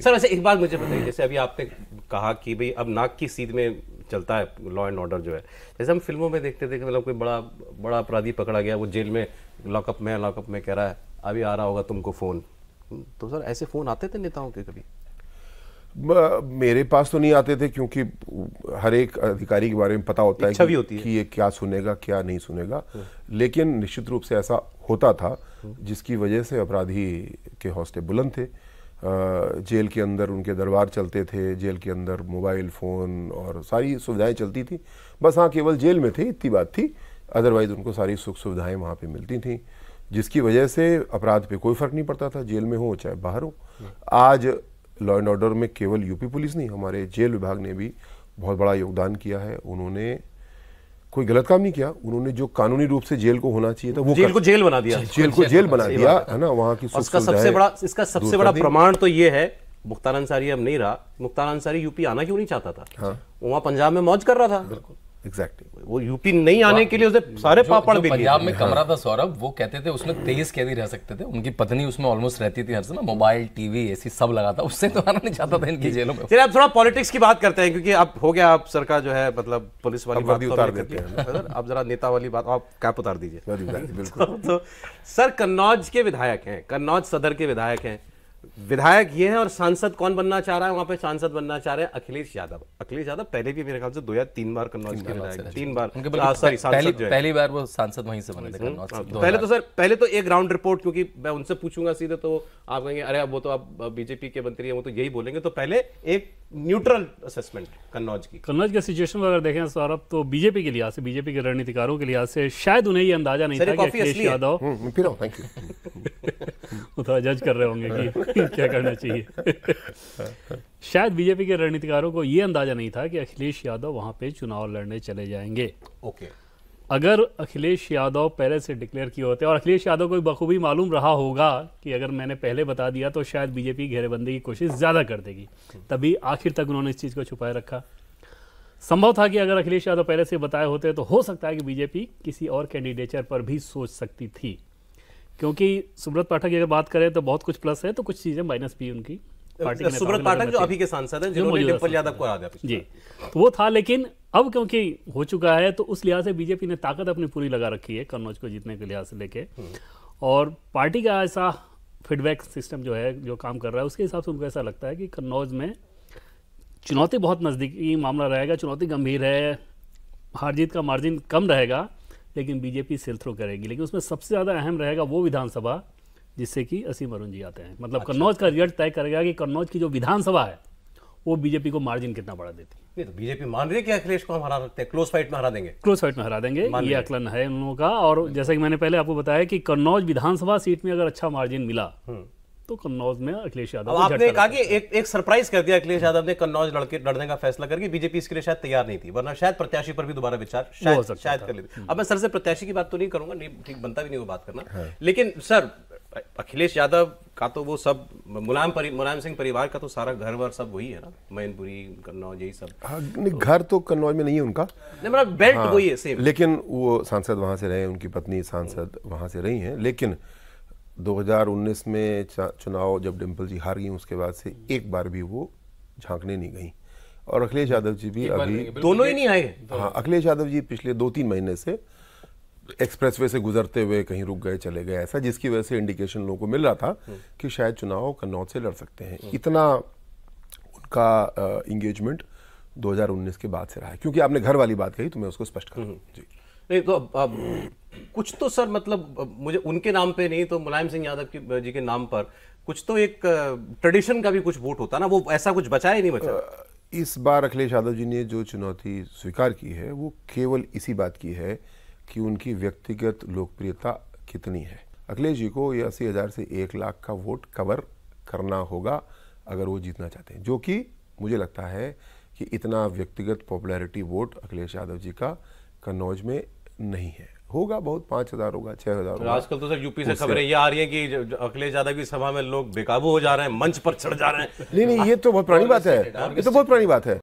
Sir वैसे एक बात मुझे बताइए जैसे अभी आपने कहा कि भाई अब नाक की सीध में चलता है लॉ एंड ऑर्डर जो है जैसे हम फिल्मों में देखते थे कि मतलब कोई बड़ा बड़ा अपराधी पकड़ा गया वो जेल में लॉकअप में लॉकअप में कह रहा है अभी आ रहा होगा तुमको फ़ोन तो सर ऐसे फ़ोन आते थे नेताओं के कभी मेरे पास तो नहीं आते थे क्योंकि हर एक अधिकारी के बारे में पता होता है कि, होती है कि ये क्या सुनेगा क्या नहीं सुनेगा हाँ। लेकिन निश्चित रूप से ऐसा होता था हाँ। जिसकी वजह से अपराधी के हौसले बुलंद थे जेल के अंदर उनके दरबार चलते थे जेल के अंदर मोबाइल फ़ोन और सारी सुविधाएं चलती थी बस हाँ केवल जेल में थे इतनी बात थी अदरवाइज़ उनको सारी सुख सुविधाएं वहाँ पे मिलती थी जिसकी वजह से अपराध पे कोई फ़र्क नहीं पड़ता था जेल में हो चाहे बाहर हो आज लॉ एंड ऑर्डर में केवल यूपी पुलिस नहीं हमारे जेल विभाग ने भी बहुत बड़ा योगदान किया है उन्होंने कोई गलत काम नहीं किया उन्होंने जो कानूनी रूप से जेल को होना चाहिए था वो जेल को जेल बना दिया जेल को जेल बना दिया है ना वहाँ की उसका सबसे बड़ा इसका सबसे बड़ा प्रमाण तो ये है मुख्तार अंसारी अब नहीं रहा मुख्तार अंसारी यूपी आना क्यों नहीं चाहता था हाँ। वहाँ पंजाब में मौज कर रहा था बिल्कुल एग्जैक्टली exactly. वो यूपी नहीं तो आने के लिए उसे सारे पापड़ भी पंजाब में कमरा था सौरभ वो कहते थे उसमें तेईस कैदी रह सकते थे उनकी पत्नी उसमें ऑलमोस्ट रहती थी हर समय मोबाइल टीवी एसी सब लगा था उससे तो आना नहीं चाहता था इनकी जेलों में चलिए आप थोड़ा पॉलिटिक्स की बात करते हैं क्योंकि अब हो गया आप सरकार जो है मतलब पुलिस वाली वर्दी तो उतार देते हैं आप जरा नेता वाली बात आप कैप उतार दीजिए बिल्कुल तो, सर कन्नौज के विधायक हैं कन्नौज सदर के विधायक हैं विधायक ये हैं और सांसद कौन बनना चाह रहा है वहां पे सांसद बनना चाह रहे हैं अखिलेश यादव अखिलेश यादव पहले भी मेरे ख्याल से दो या तीन बार कन्नौज में विधायक तीन अच्छा। बार सॉरी हाँ, सांसद पहली बार वो सांसद वहीं से बने थे हम्म, पहले तो सर पहले तो एक राउंड रिपोर्ट क्योंकि मैं उनसे पूछूंगा सीधे तो आप कहेंगे अरे वो तो आप बीजेपी के मंत्री हैं वो तो यही बोलेंगे तो पहले एक न्यूट्रल असेसमेंट कन्नौज की कन्नौज के सिचुएशन में अगर देखें सौरभ तो बीजेपी के लिहाज से बीजेपी के रणनीतिकारों के लिहाज से शायद उन्हें ये अंदाजा नहीं था कि अखिलेश यादव हम्म, वो थोड़ा तो जज कर रहे होंगे कि क्या करना चाहिए शायद बीजेपी के रणनीतिकारों को ये अंदाजा नहीं था कि अखिलेश यादव वहाँ पे चुनाव लड़ने चले जाएंगे ओके अगर अखिलेश यादव पहले से डिक्लेयर किए होते और अखिलेश यादव को बखूबी मालूम रहा होगा कि अगर मैंने पहले बता दिया तो शायद बीजेपी घेरेबंदी की कोशिश ज़्यादा कर देगी hmm. तभी आखिर तक उन्होंने इस चीज़ को छुपाए रखा संभव था कि अगर अखिलेश यादव पहले से बताए होते तो हो सकता है कि बीजेपी किसी और कैंडिडेचर पर भी सोच सकती थी क्योंकि सुब्रत पाठक की अगर बात करें तो बहुत कुछ प्लस है तो कुछ चीज़ें माइनस भी उनकी पार्टी सुब्रत पाठक जो अभी के सांसद हैं जिन्होंने डिम्पल यादव को जी तो वो था लेकिन अब क्योंकि हो चुका है तो उस लिहाज से बीजेपी ने ताकत अपनी पूरी लगा रखी है कन्नौज को जीतने के लिहाज से लेके हम्म। और पार्टी का ऐसा फीडबैक सिस्टम जो है जो काम कर रहा है उसके हिसाब से उनको ऐसा लगता है कि कन्नौज में चुनौती बहुत नज़दीकी मामला रहेगा चुनौती गंभीर है हार जीत का मार्जिन कम रहेगा लेकिन बीजेपी सेल थ्रो करेगी लेकिन उसमें सबसे ज़्यादा अहम रहेगा वो विधानसभा जिससे कि असीम अरुण जी आते हैं मतलब अच्छा। कन्नौज का रिजल्ट तय करेगा कि कन्नौज की जो विधानसभा है वो बीजेपी को मार्जिन कितना बढ़ा देती है तो बीजेपी मान रही है कि अखिलेश को हम हरा सकते हैं क्लोज फाइट में हरा देंगे क्लोज फाइट में हरा देंगे ये आकलन है उन लोगों का और जैसा कि मैंने पहले आपको बताया कि कन्नौज विधानसभा सीट में अगर अच्छा मार्जिन मिला हम्म। तो कन्नौज में अखिलेश यादव आपने कहा कि एक एक सरप्राइज कर दिया अखिलेश यादव ने कन्नौज लड़के लड़ने का फैसला करके बीजेपी इसके लिए शायद तैयार नहीं थी वरना शायद प्रत्याशी पर भी दोबारा विचार शायद शायद कर लेते हम्म। अब मैं सर से प्रत्याशी की बात तो नहीं करूंगा नहीं ठीक बनता भी नहीं वो बात करना हाँ। लेकिन सर अखिलेश यादव का तो वो सब मुलायम मुलायम सिंह परिवार का तो सारा घर वर सब वही है ना मैनपुरी कन्नौज यही सब हाँ, नहीं घर तो कन्नौज में नहीं है उनका नहीं मतलब बेल्ट हाँ, वही है सेम लेकिन वो सांसद वहाँ से रहे उनकी पत्नी सांसद वहाँ से रही हैं लेकिन 2019 में चुनाव जब डिम्पल जी हार गई उसके बाद से एक बार भी वो झांकने नहीं गई और अखिलेश यादव जी भी अभी दोनों ही नहीं आए हाँ अखिलेश यादव जी पिछले दो तीन महीने से एक्सप्रेसवे से गुजरते हुए कहीं रुक गए चले गए ऐसा जिसकी वजह से इंडिकेशन लोगों को मिल रहा था हम्म। कि शायद चुनाव कन्नौज से लड़ सकते हैं हम्म। इतना उनका इंगेजमेंट 2019 के बाद से रहा है क्योंकि आपने घर वाली बात कही तो मैं उसको स्पष्ट करूँ हम्म। जी नहीं तो अब, अब कुछ तो सर मतलब मुझे उनके नाम पे नहीं तो मुलायम सिंह यादव की जी के नाम पर कुछ तो एक ट्रेडिशन का भी कुछ वोट होता ना वो ऐसा कुछ बचा ही नहीं बचा इस बार अखिलेश यादव जी ने जो चुनौती स्वीकार की है वो केवल इसी बात की है कि उनकी व्यक्तिगत लोकप्रियता कितनी है अखिलेश जी को ये अस्सी हज़ार से एक लाख का वोट कवर करना होगा अगर वो जीतना चाहते हैं जो कि मुझे लगता है कि इतना व्यक्तिगत पॉपुलैरिटी वोट अखिलेश यादव जी का कन्नौज में नहीं है होगा बहुत पांच हज़ार होगा छह हज़ार होगा आजकल तो सर यूपी से खबरें ये आ रही है कि अखिलेश यादव की सभा में लोग बेकाबू हो जा रहे हैं मंच पर चढ़ जा रहे हैं नहीं नहीं ये तो बहुत पुरानी बात है ये तो बहुत पुरानी बात है